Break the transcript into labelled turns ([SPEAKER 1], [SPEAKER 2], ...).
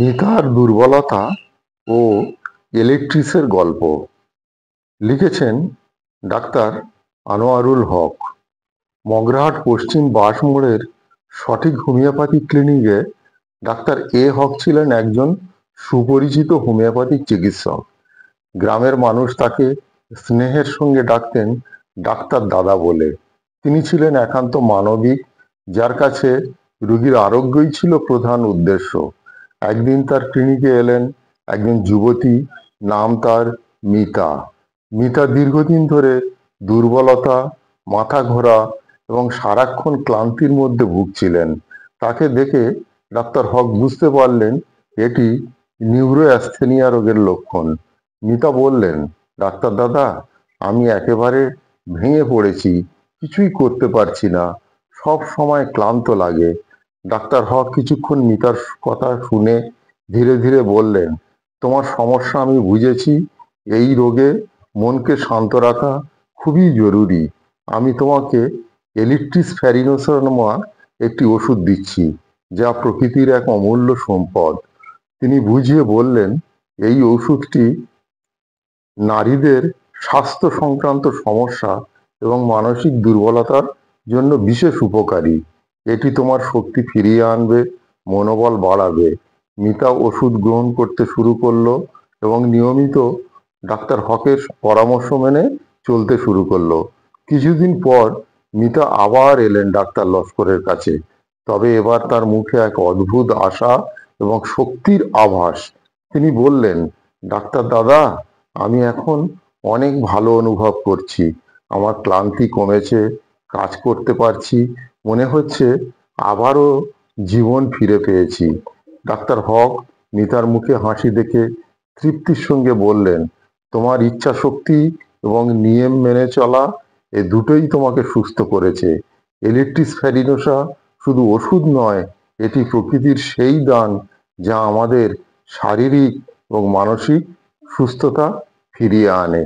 [SPEAKER 1] নেতার দুর্বলতা ও ইলেকট্রিসের গল্প লিখেছেন ডাক্তার আনোয়ারুল হক মগরাহাট পশ্চিম বাস মোড়ের সঠিক হোমিওপ্যাথি ক্লিনিকে ডাক্তার এ হক ছিলেন একজন সুপরিচিত হোমিওপ্যাথিক চিকিৎসক গ্রামের মানুষ তাকে স্নেহের সঙ্গে ডাকতেন ডাক্তার দাদা বলে তিনি ছিলেন একান্ত মানবিক যার কাছে রুগীর আরোগ্যই ছিল প্রধান উদ্দেশ্য একদিন তার ক্লিনিকে এলেন একজন যুবতী নাম তার মিতা মিতা দীর্ঘদিন ধরে দুর্বলতা মাথা ঘোরা এবং সারাক্ষণ ক্লান্তির মধ্যে ভুগছিলেন তাকে দেখে ডাক্তার হক বুঝতে পারলেন এটি নিউরোঅ্যাস্থেনিয়া রোগের লক্ষণ মিতা বললেন ডাক্তার দাদা আমি একেবারে ভেঙে পড়েছি কিছুই করতে পারছি না সব সময় ক্লান্ত লাগে ডাক্তার হক কিছুক্ষণ মিতার কথা শুনে ধীরে ধীরে বললেন তোমার সমস্যা আমি বুঝেছি এই রোগে মনকে শান্ত রাখা খুবই জরুরি আমি তোমাকে এলিপ্টিস ফ্যারিনোসনমা একটি ওষুধ দিচ্ছি যা প্রকৃতির এক অমূল্য সম্পদ তিনি বুঝিয়ে বললেন এই ওষুধটি নারীদের স্বাস্থ্য সংক্রান্ত সমস্যা এবং মানসিক দুর্বলতার জন্য বিশেষ উপকারী এটি তোমার শক্তি ফিরিয়ে আনবে মনোবল বাড়াবে মিতা ওষুধ গ্রহণ করতে শুরু করলো এবং নিয়মিত ডাক্তার হকের পরামর্শ মেনে চলতে শুরু করলো কিছুদিন পর মিতা আবার এলেন ডাক্তার লস্করের কাছে তবে এবার তার মুখে এক অদ্ভুত আশা এবং শক্তির আভাস তিনি বললেন ডাক্তার দাদা আমি এখন অনেক ভালো অনুভব করছি আমার ক্লান্তি কমেছে কাজ করতে পারছি মনে হচ্ছে আবারও জীবন ফিরে পেয়েছি ডাক্তার হক মিতার মুখে হাসি দেখে তৃপ্তির সঙ্গে বললেন তোমার ইচ্ছা শক্তি এবং নিয়ম মেনে চলা এ দুটোই তোমাকে সুস্থ করেছে ইলেকট্রিস ফ্যারিনোসা শুধু ওষুধ নয় এটি প্রকৃতির সেই দান যা আমাদের শারীরিক এবং মানসিক সুস্থতা ফিরিয়ে আনে